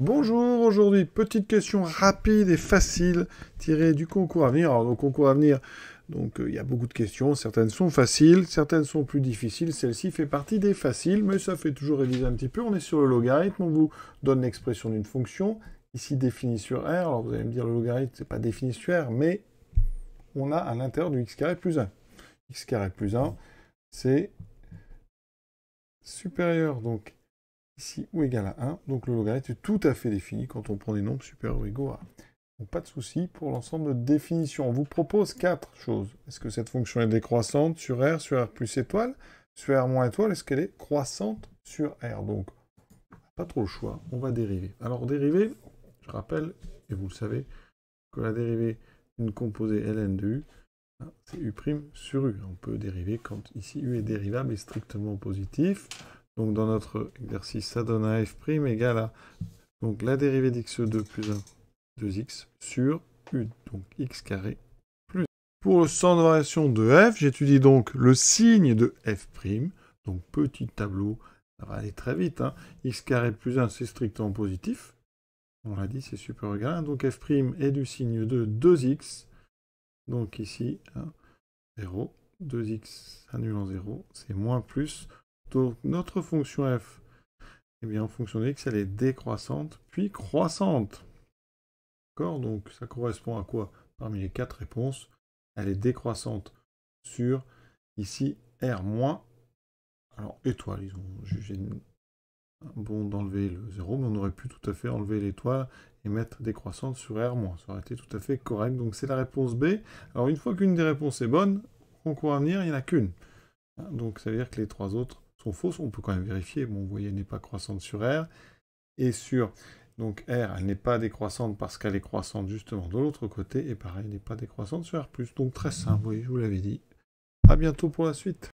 Bonjour, aujourd'hui petite question rapide et facile tirée du concours à venir. Alors le concours à venir, donc euh, il y a beaucoup de questions, certaines sont faciles, certaines sont plus difficiles, celle-ci fait partie des faciles, mais ça fait toujours réviser un petit peu. On est sur le logarithme, on vous donne l'expression d'une fonction, ici définie sur R, alors vous allez me dire le logarithme c'est pas défini sur R, mais on a à l'intérieur du x carré plus 1. x carré plus 1, c'est supérieur donc ici ou égal à 1. Donc le logarithme est tout à fait défini quand on prend des nombres supérieurs ou égaux à 1. Donc pas de souci pour l'ensemble de définition. On vous propose quatre choses. Est-ce que cette fonction est décroissante sur R, sur R plus étoile, sur R moins étoile Est-ce qu'elle est croissante sur R Donc, pas trop le choix, on va dériver. Alors dériver, je rappelle, et vous le savez, que la dérivée d'une composée ln de u, hein, c'est u' sur u. On peut dériver quand ici u est dérivable et strictement positif. Donc dans notre exercice, ça donne un f' égale à donc, la dérivée d'x2 plus 1, 2x sur u, donc x carré plus. Pour le centre de variation de f, j'étudie donc le signe de f', donc petit tableau, ça va aller très vite, hein. x carré plus 1 c'est strictement positif, on l'a dit c'est super égal donc f' est du signe de 2x, donc ici 0, 2x annulant 0, c'est moins plus, donc notre fonction f, eh bien, en fonction de x, elle est décroissante, puis croissante. D'accord Donc ça correspond à quoi Parmi les quatre réponses, elle est décroissante sur, ici, r-. Alors étoile, ils ont jugé bon d'enlever le 0, mais on aurait pu tout à fait enlever l'étoile et mettre décroissante sur R-. Ça aurait été tout à fait correct. Donc c'est la réponse B. Alors une fois qu'une des réponses est bonne, on à venir, il n'y en a qu'une. Hein, donc ça veut dire que les trois autres fausse on peut quand même vérifier. Bon, vous voyez, n'est pas croissante sur R. Et sur, donc R, elle n'est pas décroissante parce qu'elle est croissante justement de l'autre côté. Et pareil, elle n'est pas décroissante sur R+. Donc très simple, vous voyez, je vous l'avais dit. À bientôt pour la suite.